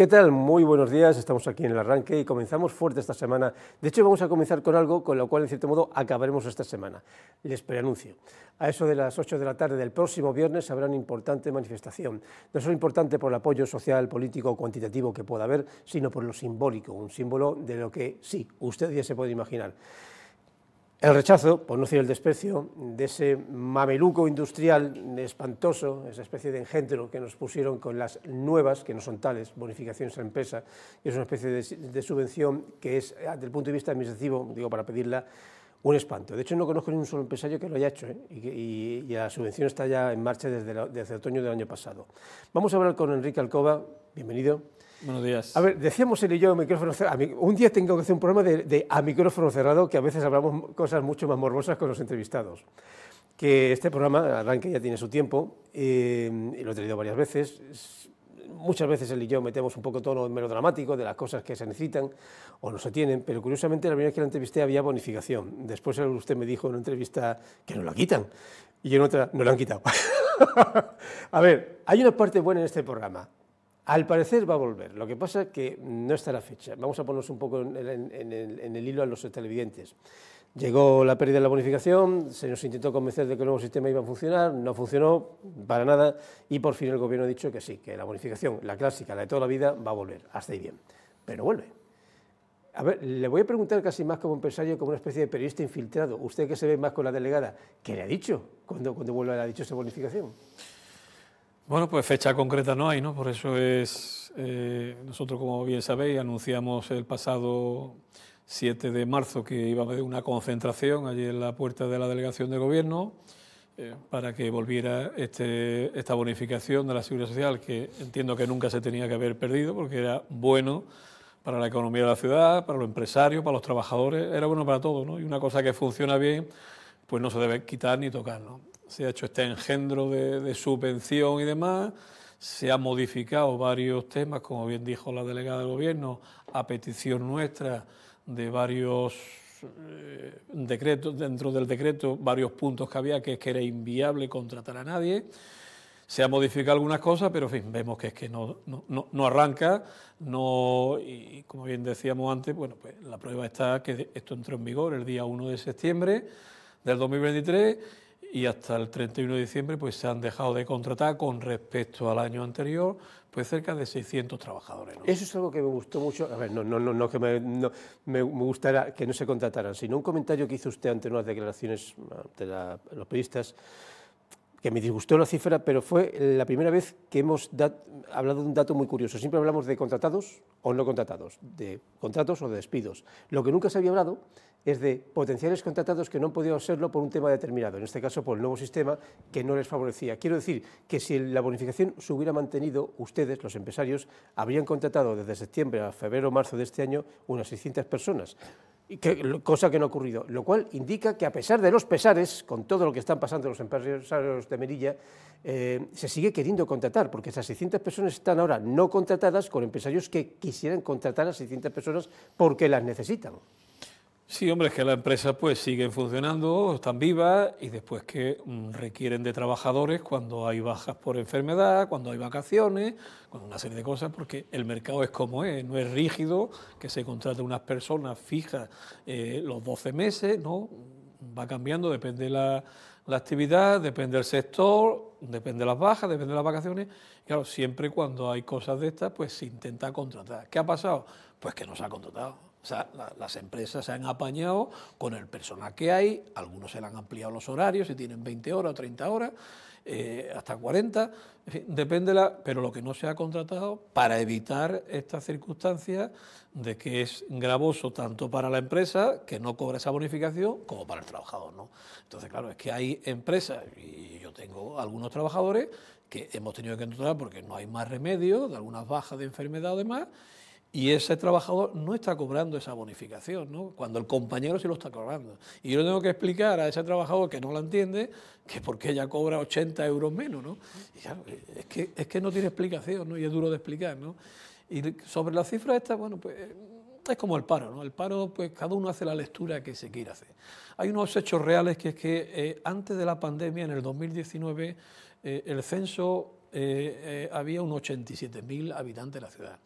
¿Qué tal? Muy buenos días, estamos aquí en el arranque y comenzamos fuerte esta semana. De hecho, vamos a comenzar con algo con lo cual, en cierto modo, acabaremos esta semana. Les preanuncio. A eso de las 8 de la tarde del próximo viernes habrá una importante manifestación. No solo importante por el apoyo social, político o cuantitativo que pueda haber, sino por lo simbólico, un símbolo de lo que sí, ustedes ya se pueden imaginar. El rechazo, por no decir el desprecio, de ese mameluco industrial espantoso, esa especie de engendro que nos pusieron con las nuevas, que no son tales, bonificaciones a empresa, y es una especie de, subvención que es, ah, desde el punto de vista administrativo, digo, para pedirla, un espanto. De hecho, no conozco ni un solo empresario que lo haya hecho, ¿eh? y, la subvención está ya en marcha desde, otoño del año pasado. Vamos a hablar con Enrique Alcoba, bienvenido Buenos días. A ver, decíamos él y yo a micrófono cerrado. Un día tengo que hacer un programa de, a micrófono cerrado, que a veces hablamos cosas mucho más morbosas con los entrevistados. Que este programa, arranque ya tiene su tiempo, eh, y lo he tenido varias veces. Muchas veces él y yo metemos un poco tono melodramático de las cosas que se necesitan o no se tienen, pero curiosamente la primera vez que la entrevisté había bonificación. Después usted me dijo en una entrevista que no la quitan y en otra no la han quitado. a ver, hay una parte buena en este programa al parecer va a volver, lo que pasa es que no está la fecha. Vamos a ponernos un poco en, el, hilo a los televidentes. Llegó la pérdida de la bonificación, se nos intentó convencer de que el nuevo sistema iba a funcionar, no funcionó para nada y por fin el gobierno ha dicho que sí, que la bonificación, la clásica, la de toda la vida, va a volver, hasta ahí bien, pero vuelve. A ver, le voy a preguntar casi más como empresario, como una especie de periodista infiltrado, usted que se ve más con la delegada, ¿qué le ha dicho cuando, cuando vuelve a dicho esa bonificación? Bueno, pues fecha concreta no hay, ¿no? Por eso es, eh, nosotros como bien sabéis, anunciamos el pasado 7 de marzo que iba a haber una concentración allí en la puerta de la delegación de gobierno eh, para que volviera este, esta bonificación de la seguridad social, que entiendo que nunca se tenía que haber perdido porque era bueno para la economía de la ciudad, para los empresarios, para los trabajadores, era bueno para todo, ¿no? Y una cosa que funciona bien, pues no se debe quitar ni tocar, ¿no? se ha hecho este engendro de, subvención y demás, se han modificado varios temas, como bien dijo la delegada del Gobierno, a petición nuestra de varios eh, decretos, dentro del decreto, varios puntos que había, que es que era inviable contratar a nadie. Se ha modificado algunas cosas, pero fin, vemos que es que no, arranca, no, y como bien decíamos antes, bueno, pues la prueba está que esto entró en vigor el día 1 de septiembre del 2023 y hasta el 31 de diciembre pues se han dejado de contratar con respecto al año anterior pues cerca de 600 trabajadores. Eso es algo que me gustó mucho, a ver, no, no, no, que me, gustara que no se contrataran, sino un comentario que hizo usted ante unas declaraciones de los periodistas que me disgustó la cifra, pero fue la primera vez que hemos hablado de un dato muy curioso. Siempre hablamos de contratados o no contratados, de contratos o de despidos. Lo que nunca se había hablado es de potenciales contratados que no han podido serlo por un tema determinado, en este caso por el nuevo sistema que no les favorecía. Quiero decir que si la bonificación se hubiera mantenido, ustedes, los empresarios, habrían contratado desde septiembre a febrero o marzo de este año unas 600 personas cosa que no ha ocurrido, lo cual indica que a pesar de los pesares, con todo lo que están pasando los empresarios de Merilla, eh, se sigue queriendo contratar, porque esas 600 personas están ahora no contratadas con empresarios que quisieran contratar a 600 personas porque las necesitan. Sí, hombre, es que las empresas pues siguen funcionando, están vivas y después que mm, requieren de trabajadores cuando hay bajas por enfermedad, cuando hay vacaciones, con una serie de cosas, porque el mercado es como es, no es rígido, que se contraten unas personas fijas eh, los 12 meses, ¿no? Va cambiando, depende la, actividad, depende del sector, depende de las bajas, depende de las vacaciones. Claro, siempre cuando hay cosas de estas, pues se intenta contratar. ¿Qué ha pasado? Pues que no se ha contratado o sea, las empresas se han apañado con el personal que hay, algunos se le han ampliado los horarios, si tienen 20 horas o 30 horas, eh, hasta 40, en fin, depende, la, pero lo que no se ha contratado para evitar esta circunstancia de que es gravoso tanto para la empresa, que no cobra esa bonificación, como para el trabajador. ¿no? Entonces, claro, es que hay empresas, y yo tengo algunos trabajadores, que hemos tenido que encontrar porque no hay más remedio de algunas bajas de enfermedad o demás, y ese trabajador no está cobrando esa bonificación, ¿no? cuando el compañero sí lo está cobrando. Y yo tengo que explicar a ese trabajador que no la entiende que por qué ella cobra 80 euros menos. ¿no? es, que, es que no tiene explicación ¿no? y es duro de explicar. Y sobre la cifra esta, bueno, pues es como el paro, ¿no? El paro, pues cada uno hace la lectura que se quiere hacer. Hay unos hechos reales que es que eh, antes de la pandemia, en el 2019, eh, el censo eh, había unos 87.000 habitantes de la ciudad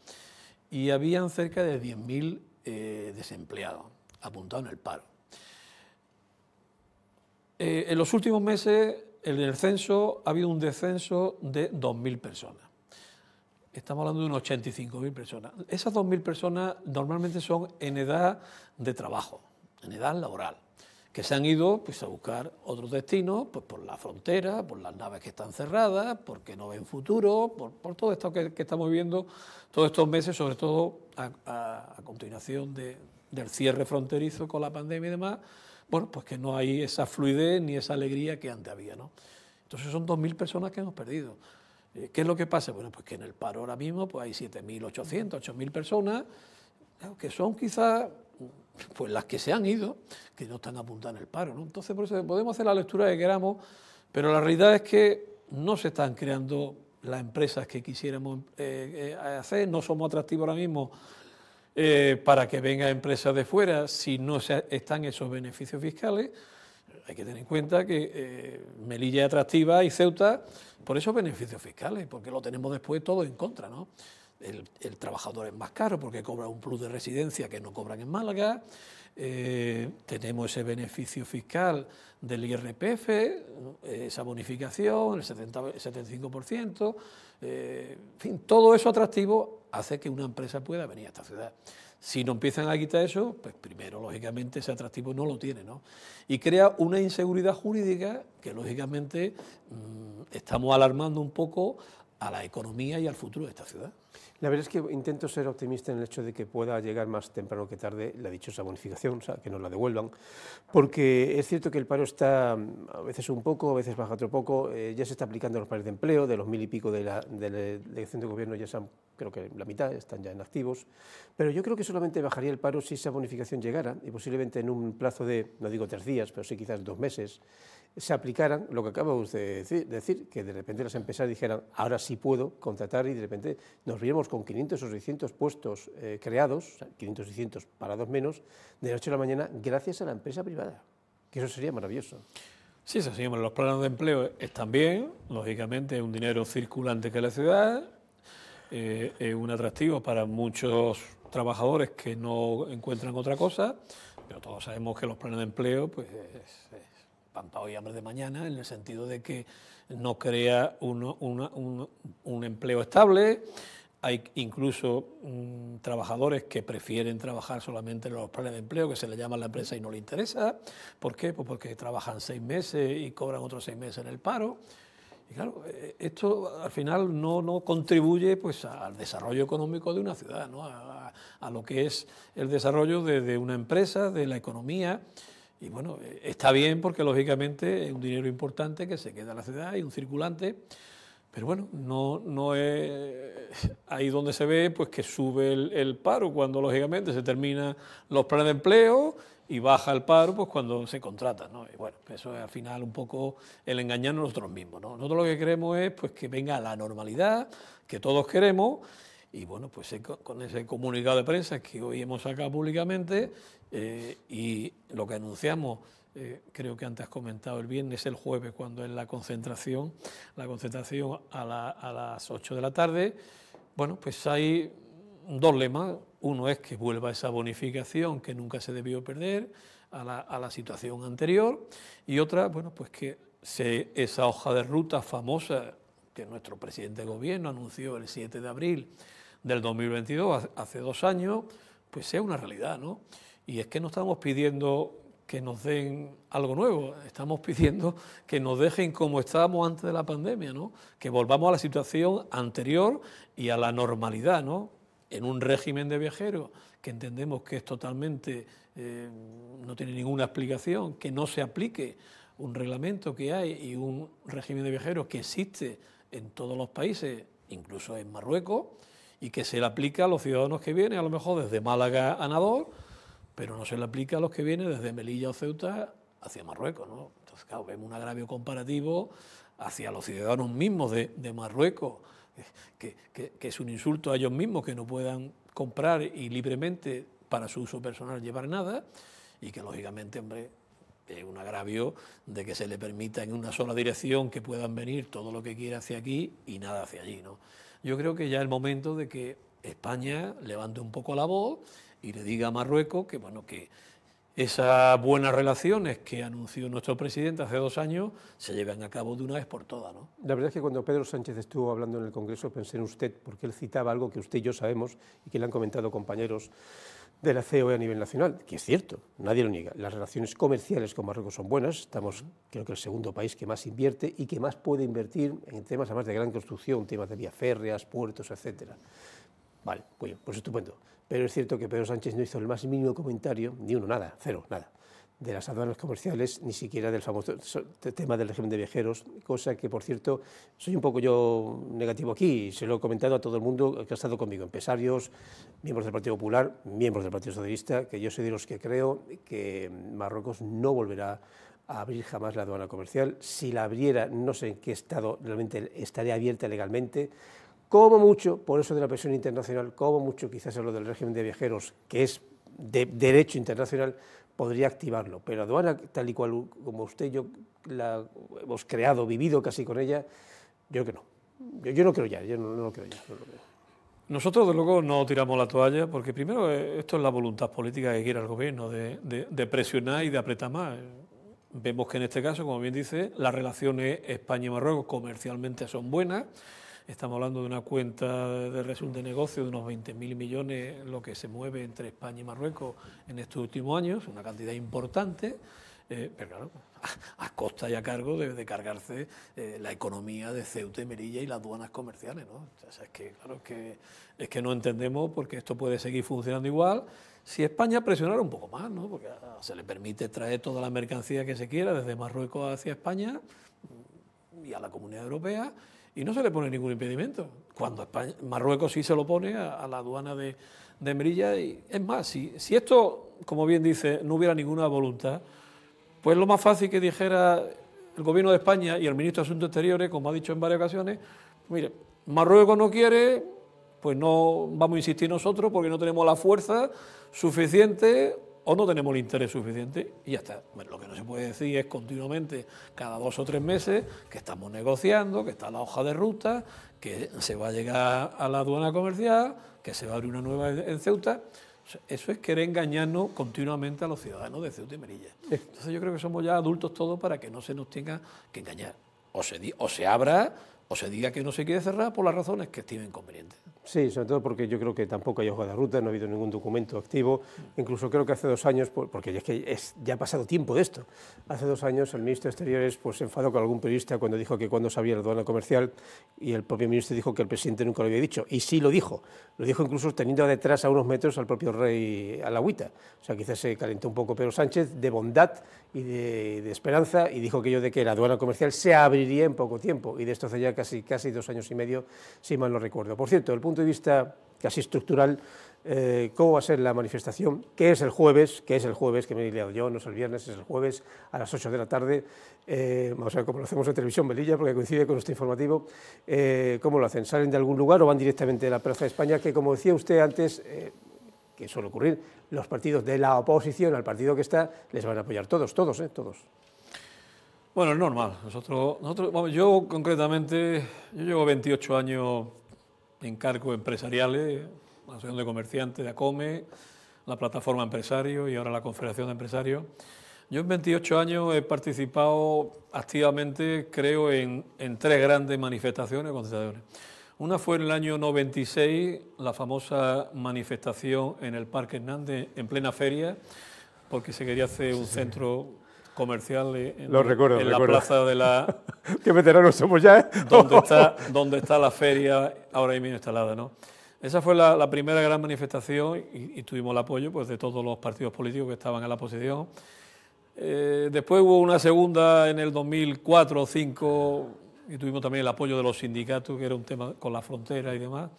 y habían cerca de 10.000 eh, desempleados apuntados en el paro. Eh, en los últimos meses, en el censo, ha habido un descenso de 2.000 personas. Estamos hablando de unos 85.000 personas. Esas 2.000 personas normalmente son en edad de trabajo, en edad laboral que se han ido pues, a buscar otros destinos, pues por la frontera, por las naves que están cerradas, porque no ven futuro, por, todo esto que, estamos viendo todos estos meses, sobre todo a, continuación del cierre fronterizo con la pandemia y demás, bueno, pues que no hay esa fluidez ni esa alegría que antes había, ¿no? Entonces son 2.000 personas que hemos perdido. Eh, ¿Qué es lo que pasa? Bueno, pues que en el paro ahora mismo pues hay 7.800, 8.000 personas, que son quizás pues las que se han ido, que no están apuntando el paro. ¿no? Entonces, por eso podemos hacer la lectura que queramos, pero la realidad es que no se están creando las empresas que quisiéramos eh, eh, hacer, no somos atractivos ahora mismo eh, para que vengan empresas de fuera si no están esos beneficios fiscales. Hay que tener en cuenta que Melilla es atractiva y Ceuta por esos beneficios fiscales, porque lo tenemos después todo en contra, ¿no? el, trabajador es más caro porque cobra un plus de residencia que no cobran en Málaga, eh, tenemos ese beneficio fiscal del IRPF, esa bonificación, el 75%, eh, en fin, todo eso atractivo hace que una empresa pueda venir a esta ciudad. Si no empiezan a quitar eso, pues primero, lógicamente, ese atractivo no lo tiene, ¿no? Y crea una inseguridad jurídica que, lógicamente, mm, estamos alarmando un poco a la economía y al futuro de esta ciudad. La verdad es que intento ser optimista en el hecho de que pueda llegar más temprano que tarde la dichosa bonificación, o sea, que nos la devuelvan, porque es cierto que el paro está a veces un poco, a veces baja otro poco, eh, ya se está aplicando los pares de empleo, de los mil y pico de la, elección de gobierno ya se han creo que la mitad están ya en activos, pero yo creo que solamente bajaría el paro si esa bonificación llegara y posiblemente en un plazo de, no digo tres días, pero sí quizás dos meses, se aplicaran lo que acabamos de decir, que de repente las empresas dijeran, ahora sí puedo contratar y de repente nos viéramos con 500 o 600 puestos eh, creados, 500 o 600 parados menos, de noche a la mañana, gracias a la empresa privada, que eso sería maravilloso. Sí, eso sí, los planes de empleo están bien, lógicamente es un dinero circulante que la ciudad, eh, es un atractivo para muchos trabajadores que no encuentran otra cosa, pero todos sabemos que los planes de empleo pues, es, es pampa hambre de mañana, en el sentido de que no crea un, empleo estable. Hay incluso mm, trabajadores que prefieren trabajar solamente en los planes de empleo, que se le llama a la empresa y no le interesa. ¿Por qué? Pues porque trabajan seis meses y cobran otros seis meses en el paro. Y claro, eh, esto al final no, contribuye pues, al desarrollo económico de una ciudad, a, lo que es el desarrollo de, una empresa, de la economía. Y bueno, eh, está bien porque lógicamente es un dinero importante que se queda en la ciudad y un circulante, pero bueno, no, es ahí donde se ve pues que sube el paro cuando lógicamente se terminan los planes de empleo y baja el paro pues cuando se contrata, ¿no? Y bueno, eso es al final un poco el engañarnos nosotros mismos, ¿no? Nosotros lo que queremos es pues que venga la normalidad que todos queremos y bueno, pues con ese comunicado de prensa que hoy hemos sacado públicamente eh, y lo que anunciamos eh, creo que antes has comentado el viernes, el jueves, cuando es la concentración, la concentración a, a las 8 de la tarde, bueno, pues hay dos lemas. Uno es que vuelva esa bonificación que nunca se debió perder a la, situación anterior y otra, bueno, pues que esa hoja de ruta famosa que nuestro presidente de gobierno anunció el 7 de abril del 2022, hace dos años, pues sea una realidad, ¿no? Y es que no estamos pidiendo que nos den algo nuevo, estamos pidiendo que nos dejen como estábamos antes de la pandemia, ¿no? Que volvamos a la situación anterior y a la normalidad, ¿no? en un régimen de viajeros que entendemos que es totalmente, eh, no tiene ninguna explicación, que no se aplique un reglamento que hay y un régimen de viajeros que existe en todos los países, incluso en Marruecos, y que se le aplica a los ciudadanos que vienen, a lo mejor desde Málaga a Nador, pero no se le aplica a los que vienen desde Melilla o Ceuta hacia Marruecos. Entonces, claro, vemos un agravio comparativo hacia los ciudadanos mismos de Marruecos que, es un insulto a ellos mismos que no puedan comprar y libremente para su uso personal llevar nada y que lógicamente, es un agravio de que se le permita en una sola dirección que puedan venir todo lo que quiera hacia aquí y nada hacia allí. ¿no? Yo creo que ya es el momento de que España levante un poco la voz y le diga a Marruecos que, bueno, que, esas buenas relaciones que anunció nuestro presidente hace dos años se llevan a cabo de una vez por todas. ¿no? La verdad es que cuando Pedro Sánchez estuvo hablando en el Congreso pensé en usted, porque él citaba algo que usted y yo sabemos y que le han comentado compañeros de la COE a nivel nacional, que es cierto, nadie lo niega. Las relaciones comerciales con Marruecos son buenas, estamos creo que el segundo país que más invierte y que más puede invertir en temas además de gran construcción, temas de vías férreas, puertos, etcétera. Vale, pues estupendo pero es cierto que Pedro Sánchez no hizo el más mínimo comentario, ni uno, nada, cero, nada, de las aduanas comerciales, ni siquiera del famoso tema del régimen de viajeros, cosa que, por cierto, soy un poco yo negativo aquí, y se lo he comentado a todo el mundo que ha estado conmigo, empresarios, miembros del Partido Popular, miembros del Partido Socialista, que yo soy de los que creo que Marruecos no volverá a abrir jamás la aduana comercial. Si la abriera, no sé en qué estado realmente estaría abierta legalmente. Como mucho, por eso de la presión internacional, como mucho quizás lo del régimen de viajeros, que es de derecho internacional, podría activarlo. Pero aduana, tal y cual como usted y yo la hemos creado, vivido casi con ella, yo creo que no. Yo, no creo ya, yo no, lo creo ya. Nosotros, desde luego, no tiramos la toalla, porque primero eh, esto es la voluntad política que quiere el gobierno, de, presionar y de apretar más. Vemos que en este caso, como bien dice, las relaciones España Marruecos comercialmente son buenas. Estamos hablando de una cuenta de resumen de negocio de unos 20.000 millones, lo que se mueve entre España y Marruecos en estos últimos años, una cantidad importante. Eh, pero claro, a, costa y a cargo de, cargarse eh, la economía de Ceuta y Merilla y las aduanas comerciales, es que, que, no entendemos por qué esto puede seguir funcionando igual si España presionara un poco más, ¿no? Porque ah, se le permite traer toda la mercancía que se quiera desde Marruecos hacia España y a la Comunidad Europea y no se le pone ningún impedimento. Cuando Marruecos sí se lo pone a, la aduana de, de, Merilla. Y, es más, si, si esto, como bien dice, no hubiera ninguna voluntad, pues lo más fácil que dijera el gobierno de España y el ministro de Asuntos Exteriores, como ha dicho en varias ocasiones, mire, Marruecos no quiere, pues no vamos a insistir nosotros porque no tenemos la fuerza suficiente o no tenemos el interés suficiente y ya está. lo que no se puede decir es continuamente, cada dos o tres meses, que estamos negociando, que está la hoja de ruta, que se va a llegar a la aduana comercial, que se va a abrir una nueva en Ceuta. Eso es querer engañarnos continuamente a los ciudadanos de Ceuta y Melilla. Entonces yo creo que somos ya adultos todos para que no se nos tenga que engañar. O se, o abra o se diga que no se quiere cerrar por las razones que estimen convenientes. Sí, sobre todo porque yo creo que tampoco hay hoja de ruta, no ha habido ningún documento activo. Incluso creo que hace dos años, porque es que es, ya ha pasado tiempo de esto, hace dos años el ministro de Exteriores pues, se enfadó con algún periodista cuando dijo que cuando sabía la aduana comercial y el propio ministro dijo que el presidente nunca lo había dicho. Y sí lo dijo, lo dijo incluso teniendo detrás a unos metros al propio rey Alagüita. O sea, quizás se calentó un poco Pedro Sánchez de bondad y de, esperanza y dijo que yo de que la aduana comercial se abriría en poco tiempo. Y de esto hace ya casi, casi dos años y medio, si mal no recuerdo. Por cierto, el punto punto de vista casi estructural, eh, cómo va a ser la manifestación, que es el jueves, que es el jueves, que me he liado yo, no es el viernes, es el jueves a las 8 de la tarde. Eh, vamos a ver cómo lo hacemos en televisión, Melilla, porque coincide con nuestro informativo. Eh, ¿Cómo lo hacen? ¿Salen de algún lugar o van directamente a la Plaza de España? Que como decía usted antes, que suele ocurrir, los partidos de la oposición al partido que está les van a apoyar todos, todos, todos. Bueno, es normal. Nosotros, yo concretamente, yo llevo 28 años encargos empresariales, la Asociación de Comerciantes, de ACOME, la Plataforma Empresario y ahora la Confederación de Empresarios. Yo en 28 años he participado activamente, creo, en, tres grandes manifestaciones con Una fue en el año 96, la famosa manifestación en el Parque Hernández, en plena feria, porque se quería hacer un centro comercial en, la plaza de la... ¡Qué veteranos somos ya! ¿eh? donde, está, la feria ahora mismo instalada, ¿no? Esa fue la, primera gran manifestación y, tuvimos el apoyo pues, de todos los partidos políticos que estaban en la oposición. Eh, después hubo una segunda en el 2004 o 2005 y tuvimos también el apoyo de los sindicatos, que era un tema con la frontera y demás.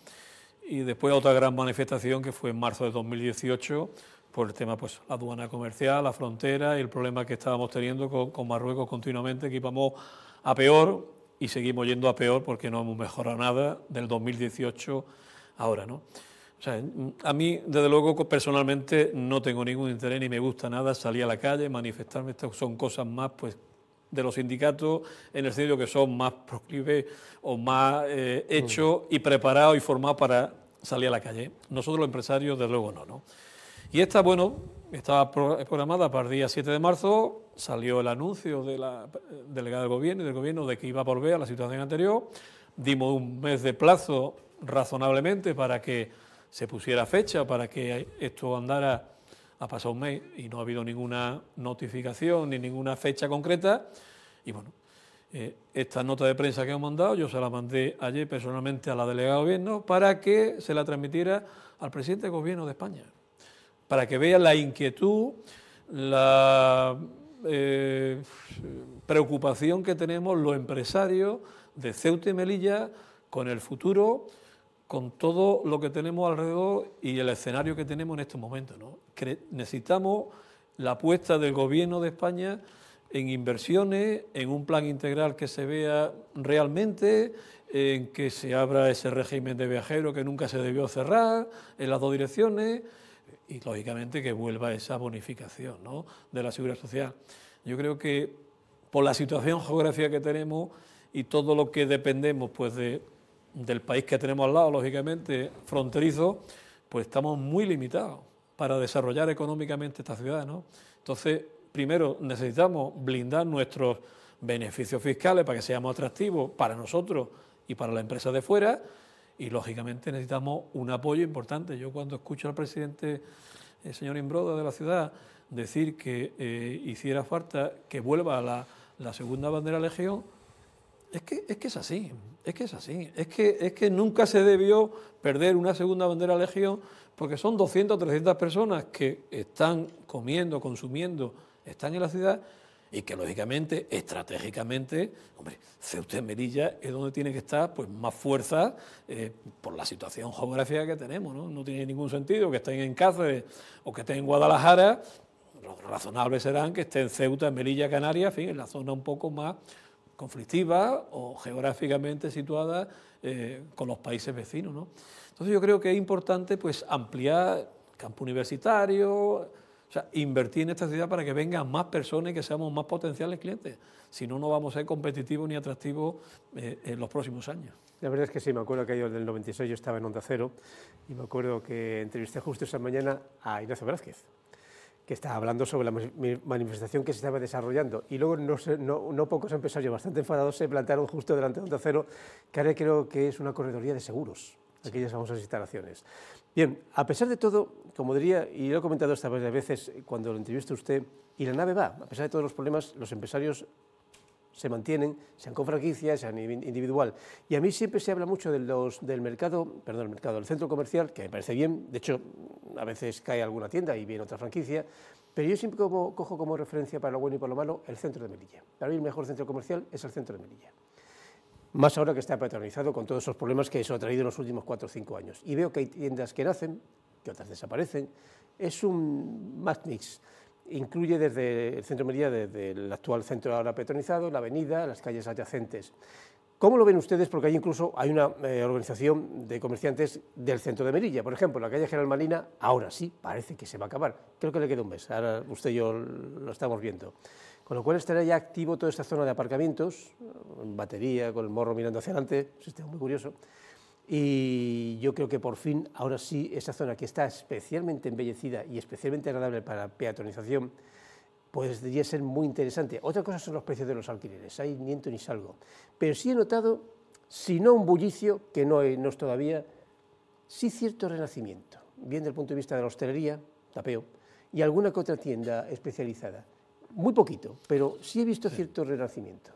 Y después otra gran manifestación que fue en marzo de 2018 por el tema, pues, la aduana comercial, la frontera y el problema que estábamos teniendo con, Marruecos continuamente, que íbamos a peor y seguimos yendo a peor porque no hemos mejorado nada del 2018 ahora, ¿no? O sea, a mí, desde luego, personalmente no tengo ningún interés ni me gusta nada salir a la calle, manifestarme, estas son cosas más, pues, de los sindicatos en el sentido que son más proclives o más eh, hechos mm. y preparados y formados para salir a la calle. Nosotros los empresarios, desde luego, no, ¿no? Y esta, bueno, estaba programada para el día 7 de marzo, salió el anuncio de la delegada del gobierno y del gobierno de que iba a volver a la situación anterior, dimos un mes de plazo razonablemente para que se pusiera fecha, para que esto andara, ha pasado un mes y no ha habido ninguna notificación ni ninguna fecha concreta, y bueno, eh, esta nota de prensa que hemos mandado, yo se la mandé ayer personalmente a la delegada del gobierno para que se la transmitiera al presidente del gobierno de España para que vea la inquietud, la eh, preocupación que tenemos los empresarios de Ceuta y Melilla con el futuro, con todo lo que tenemos alrededor y el escenario que tenemos en este momento. necesitamos la apuesta del Gobierno de España en inversiones, en un plan integral que se vea realmente, en que se abra ese régimen de viajero que nunca se debió cerrar, en las dos direcciones y lógicamente que vuelva esa bonificación de la seguridad social. Yo creo que por la situación geográfica que tenemos y todo lo que dependemos pues del país que tenemos al lado, lógicamente, fronterizo, pues estamos muy limitados para desarrollar económicamente esta ciudad. ¿no? Entonces, primero necesitamos blindar nuestros beneficios fiscales para que seamos atractivos para nosotros y para la empresa de fuera, y lógicamente necesitamos un apoyo importante. Yo cuando escucho al presidente, el eh, señor Imbroda de la ciudad, decir que eh, hiciera falta que vuelva la, segunda bandera legión, es que, es que es así, es que es así, es que, es que nunca se debió perder una segunda bandera legión porque son 200 o 300 personas que están comiendo, consumiendo, están en la ciudad y que lógicamente, estratégicamente, hombre, Ceuta y Melilla es donde tiene que estar pues, más fuerza eh, por la situación geográfica que tenemos. ¿no? tiene ningún sentido que estén en Cáceres o que estén en Guadalajara. Lo razonable serán que estén Ceuta, Melilla, Canarias, en fin, en la zona un poco más conflictiva o geográficamente situada eh, con los países vecinos. Entonces yo creo que es importante pues, ampliar campo universitario, o sea, invertir en esta ciudad para que vengan más personas y que seamos más potenciales clientes. Si no, no vamos a ser competitivos ni atractivos eh, en los próximos años. La verdad es que sí, me acuerdo que yo del 96 yo estaba en Onda Cero y me acuerdo que entrevisté justo esa mañana a Ignacio Velázquez que estaba hablando sobre la manifestación que se estaba desarrollando. Y luego, no, no, no pocos empresarios bastante enfadados se plantearon justo delante de Onda Cero, que ahora creo que es una corredoría de seguros, aquellas famosas instalaciones. Bien, a pesar de todo, como diría, y lo he comentado esta vez a veces eh, cuando lo entrevista usted, y la nave va, a pesar de todos los problemas, los empresarios se mantienen, sean con franquicia, sean individual. Y a mí siempre se habla mucho de del mercado, perdón, del mercado, del centro comercial, que me parece bien, de hecho, a veces cae alguna tienda y viene otra franquicia, pero yo siempre cojo como referencia para lo bueno y para lo malo el centro de Melilla. Para mí el mejor centro comercial es el centro de Melilla más ahora que está petronizado con todos esos problemas que eso ha traído en los últimos cuatro o cinco años. Y veo que hay tiendas que nacen, que otras desaparecen. Es un mad Incluye desde el centro de Merida, desde el actual centro ahora petronizado, la avenida, las calles adyacentes. ¿Cómo lo ven ustedes? Porque hay incluso hay una eh, organización de comerciantes del centro de Merilla. Por ejemplo, la calle General Marina, ahora sí, parece que se va a acabar. Creo que le queda un mes. Ahora usted y yo lo estamos viendo. Con lo cual estará ya activo toda esta zona de aparcamientos, batería, con el morro mirando hacia adelante, un sistema muy curioso. Y yo creo que por fin, ahora sí, esa zona que está especialmente embellecida y especialmente agradable para peatonización, pues debería ser muy interesante. Otra cosa son los precios de los alquileres, hay niento ni salgo. Pero sí he notado, si no un bullicio, que no, no es todavía, sí cierto renacimiento, bien desde el punto de vista de la hostelería, tapeo, y alguna que otra tienda especializada muy poquito, pero sí he visto cierto renacimiento.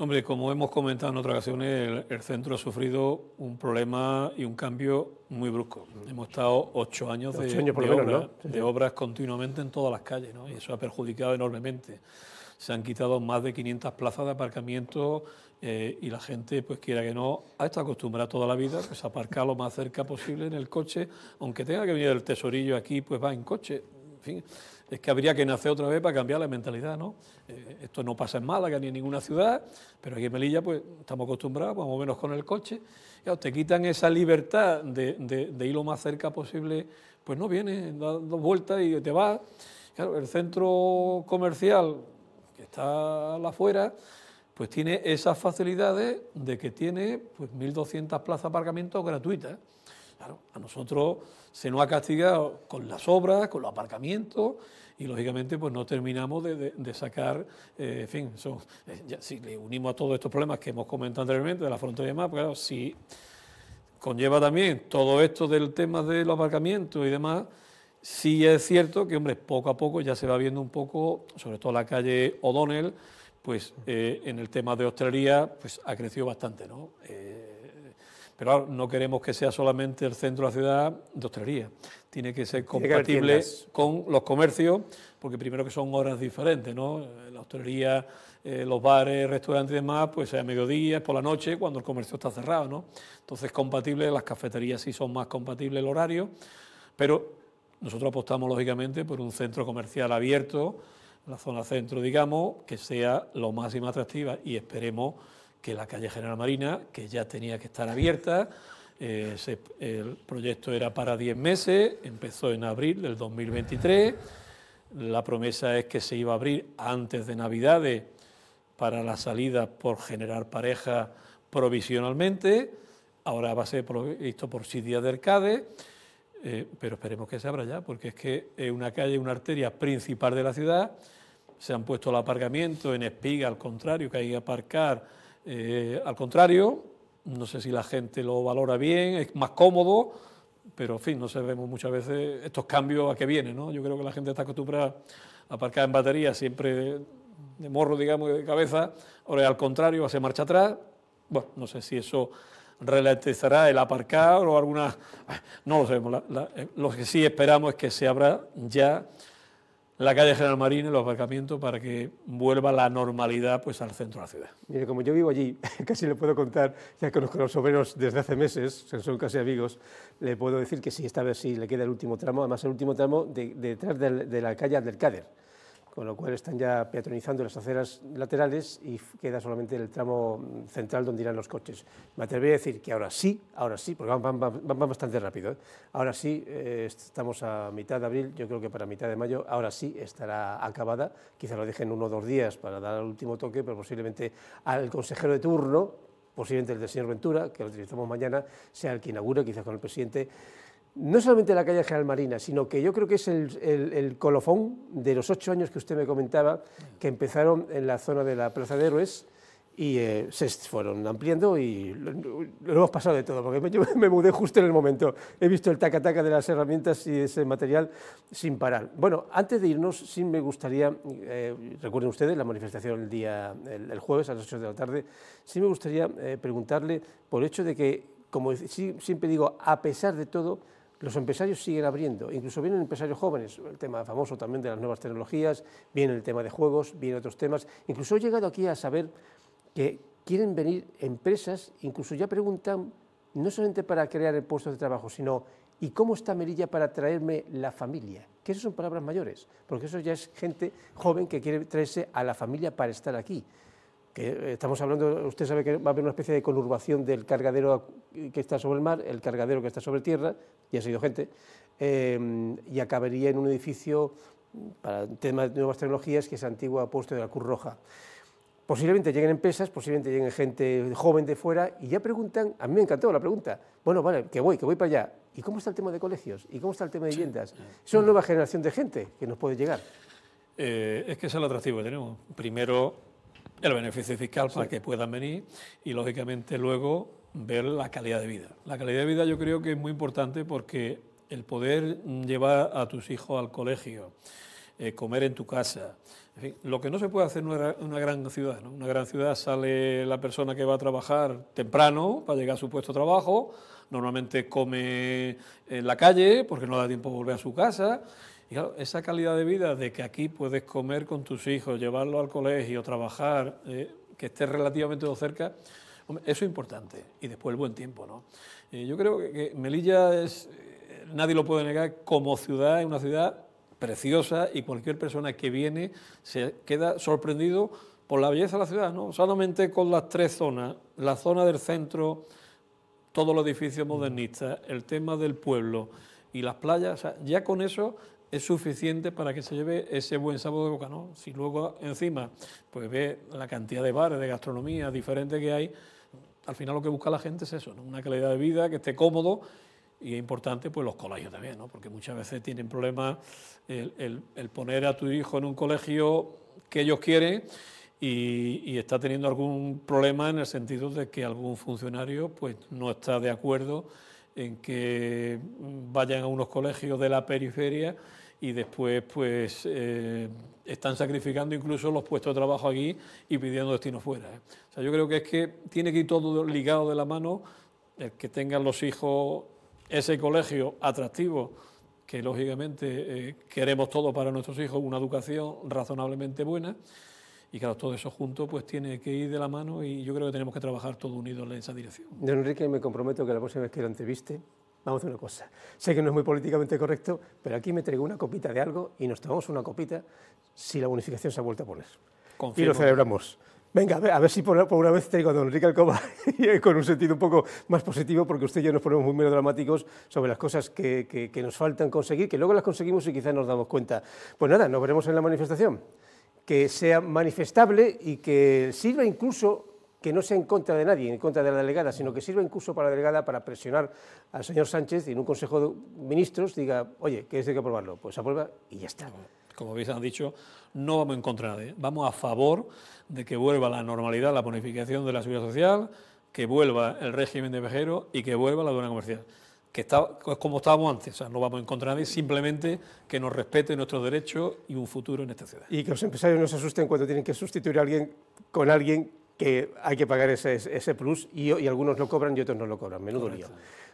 Hombre, como hemos comentado en otras ocasiones, el, centro ha sufrido un problema y un cambio muy brusco. Mm. Hemos estado ocho años, de, obras continuamente en todas las calles, y eso ha perjudicado enormemente. Se han quitado más de 500 plazas de aparcamiento eh, y la gente, pues quiera que no, ha estado acostumbrada toda la vida pues, a aparcar lo más cerca posible en el coche, aunque tenga que venir el tesorillo aquí, pues va en coche es que habría que nacer otra vez para cambiar la mentalidad, ¿no? Eh, esto no pasa en Málaga ni en ninguna ciudad, pero aquí en Melilla pues estamos acostumbrados, vamos o menos con el coche, te quitan esa libertad de, ir lo más cerca posible, pues no vienes, das dos vueltas y te vas. el centro comercial que está afuera, pues tiene esas facilidades de que tiene pues 1.200 plazas de aparcamiento gratuitas. Claro, a nosotros se nos ha castigado con las obras, con los aparcamientos y lógicamente pues no terminamos de, sacar, eh, en fin, eh, si le unimos a todos estos problemas que hemos comentado anteriormente de la frontera y demás, pues, claro, si conlleva también todo esto del tema de los aparcamientos y demás, sí es cierto que, hombre, poco a poco ya se va viendo un poco, sobre todo la calle O'Donnell, pues eh, en el tema de hostelería, pues ha crecido bastante, ¿no? Pero no queremos que sea solamente el centro de la ciudad de hostelería. Tiene que ser compatible con los comercios, porque primero que son horas diferentes, ¿no? Eh, la hostelería, eh, los bares, restaurantes y demás, pues sea a mediodía, por la noche, cuando el comercio está cerrado, ¿no? Entonces, compatible, las cafeterías sí son más compatibles el horario, pero nosotros apostamos, lógicamente, por un centro comercial abierto, la zona centro, digamos, que sea lo máximo más atractiva y esperemos que la calle General Marina, que ya tenía que estar abierta, eh, el proyecto era para 10 meses, empezó en abril del 2023, la promesa es que se iba a abrir antes de Navidades para la salida por generar pareja provisionalmente, ahora va a ser visto por Sidia del Cade, eh, pero esperemos que se abra ya, porque es que es una calle, una arteria principal de la ciudad, se han puesto el aparcamiento en espiga, al contrario, que hay que aparcar eh, al contrario, no sé si la gente lo valora bien, es más cómodo, pero en fin, no sabemos muchas veces estos cambios a que vienen. ¿no? Yo creo que la gente está acostumbrada a aparcar en batería siempre de morro, digamos, de cabeza, ahora al contrario, hace marcha atrás. Bueno, no sé si eso relativizará el aparcar o alguna... Ah, no lo sabemos. Eh, lo que sí esperamos es que se abra ya la calle General Marín, el aparcamiento, para que vuelva la normalidad pues, al centro de la ciudad. Mire, como yo vivo allí, casi le puedo contar, ya conozco a los obreros desde hace meses, son casi amigos, le puedo decir que sí, esta vez sí le queda el último tramo, además el último tramo detrás de, la calle Aldercader con lo cual están ya peatonizando las aceras laterales y queda solamente el tramo central donde irán los coches. Me atrevería a decir que ahora sí, ahora sí, porque van, bastante rápido, ¿eh? ahora sí, eh, estamos a mitad de abril, yo creo que para mitad de mayo, ahora sí estará acabada, quizá lo dejen uno o dos días para dar el último toque, pero posiblemente al consejero de turno, posiblemente el del señor Ventura, que lo utilizamos mañana, sea el que inaugure, quizás con el presidente, no solamente la calle General Marina, sino que yo creo que es el, colofón de los ocho años que usted me comentaba, que empezaron en la zona de la Plaza de Héroes y eh, se fueron ampliando y lo, hemos pasado de todo, porque yo me mudé justo en el momento. He visto el taca-taca de las herramientas y ese material sin parar. Bueno, antes de irnos, sí me gustaría, eh, recuerden ustedes la manifestación el día, el, jueves a las ocho de la tarde, sí me gustaría eh, preguntarle por el hecho de que, como siempre digo, a pesar de todo, los empresarios siguen abriendo, incluso vienen empresarios jóvenes, el tema famoso también de las nuevas tecnologías, viene el tema de juegos, vienen otros temas. Incluso he llegado aquí a saber que quieren venir empresas, incluso ya preguntan, no solamente para crear puestos de trabajo, sino ¿y cómo está Melilla para traerme la familia? Que esas son palabras mayores, porque eso ya es gente joven que quiere traerse a la familia para estar aquí. Eh, estamos hablando, usted sabe que va a haber una especie de conurbación del cargadero que está sobre el mar, el cargadero que está sobre tierra, y ha sido gente, eh, y acabaría en un edificio para temas de nuevas tecnologías que es antiguo apuesto de la Cruz Roja. Posiblemente lleguen empresas, posiblemente lleguen gente joven de fuera y ya preguntan, a mí me encantó la pregunta, bueno, vale, que voy, que voy para allá. ¿Y cómo está el tema de colegios? ¿Y cómo está el tema de viviendas? Es una nueva generación de gente que nos puede llegar. Eh, es que es el atractivo que tenemos. Primero, el beneficio fiscal para que puedan venir y, lógicamente, luego ver la calidad de vida. La calidad de vida yo creo que es muy importante porque el poder llevar a tus hijos al colegio, eh, comer en tu casa, lo que no se puede hacer en una, una, gran ciudad. ¿no? Una gran ciudad sale la persona que va a trabajar temprano para llegar a su puesto de trabajo, normalmente come en la calle porque no da tiempo a volver a su casa esa calidad de vida de que aquí puedes comer con tus hijos, ...llevarlo al colegio, trabajar, eh, que esté relativamente cerca, eso es importante. Y después el buen tiempo, ¿no? Eh, yo creo que Melilla es, eh, nadie lo puede negar, como ciudad, es una ciudad preciosa y cualquier persona que viene se queda sorprendido por la belleza de la ciudad, ¿no? Solamente con las tres zonas, la zona del centro, todos los edificios modernistas, el tema del pueblo y las playas, ya con eso es suficiente para que se lleve ese buen sábado de boca, ¿no? Si luego encima pues ve la cantidad de bares, de gastronomía diferente que hay, al final lo que busca la gente es eso, Una calidad de vida que esté cómodo y es importante pues los colegios también, ¿no? Porque muchas veces tienen problemas el, poner a tu hijo en un colegio que ellos quieren y, y, está teniendo algún problema en el sentido de que algún funcionario pues no está de acuerdo en que vayan a unos colegios de la periferia y después pues eh, están sacrificando incluso los puestos de trabajo aquí y pidiendo destino fuera. ¿eh? O sea, yo creo que es que tiene que ir todo ligado de la mano, el que tengan los hijos ese colegio atractivo, que lógicamente eh, queremos todo para nuestros hijos, una educación razonablemente buena y claro, todo eso junto pues tiene que ir de la mano y yo creo que tenemos que trabajar todo unido en esa dirección. Don Enrique, me comprometo que la próxima vez que lo entreviste, vamos a hacer una cosa. Sé que no es muy políticamente correcto, pero aquí me traigo una copita de algo y nos tomamos una copita si la bonificación se ha vuelto a poner. Y lo celebramos. Venga, a ver, si por, una vez traigo a don Enrique Alcoba con un sentido un poco más positivo, porque usted y yo nos ponemos muy dramáticos sobre las cosas que, que, que nos faltan conseguir, que luego las conseguimos y quizás nos damos cuenta. Pues nada, nos veremos en la manifestación que sea manifestable y que sirva incluso que no sea en contra de nadie, en contra de la delegada, sino que sirva incluso para la delegada para presionar al señor Sánchez y en un Consejo de Ministros diga, oye, ¿qué es de que aprobarlo, pues aprueba y ya está. Como habéis han dicho, no vamos en contra de, nadie, vamos a favor de que vuelva la normalidad la bonificación de la seguridad social, que vuelva el régimen de vejero y que vuelva la aduana comercial que está, es como estábamos antes, o sea, no vamos a encontrar a nadie, simplemente que nos respete nuestros derechos y un futuro en esta ciudad. Y que los empresarios no se asusten cuando tienen que sustituir a alguien con alguien que hay que pagar ese, ese plus y, algunos lo cobran y otros no lo cobran, menudo lío.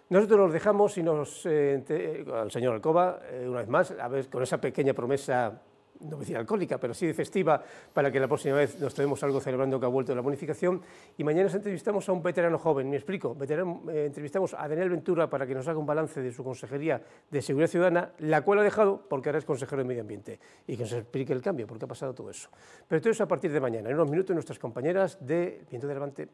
Nosotros los dejamos y nos, eh, eh, al señor Alcoba, eh, una vez más, a ver, con esa pequeña promesa no decir alcohólica, pero sí de festiva, para que la próxima vez nos tenemos algo celebrando que ha vuelto la bonificación. Y mañana entrevistamos a un veterano joven, me explico, eh, entrevistamos a Daniel Ventura para que nos haga un balance de su Consejería de Seguridad Ciudadana, la cual ha dejado porque ahora es consejero de Medio Ambiente, y que nos explique el cambio, por qué ha pasado todo eso. Pero todo eso a partir de mañana, en unos minutos nuestras compañeras de Viento de Levante.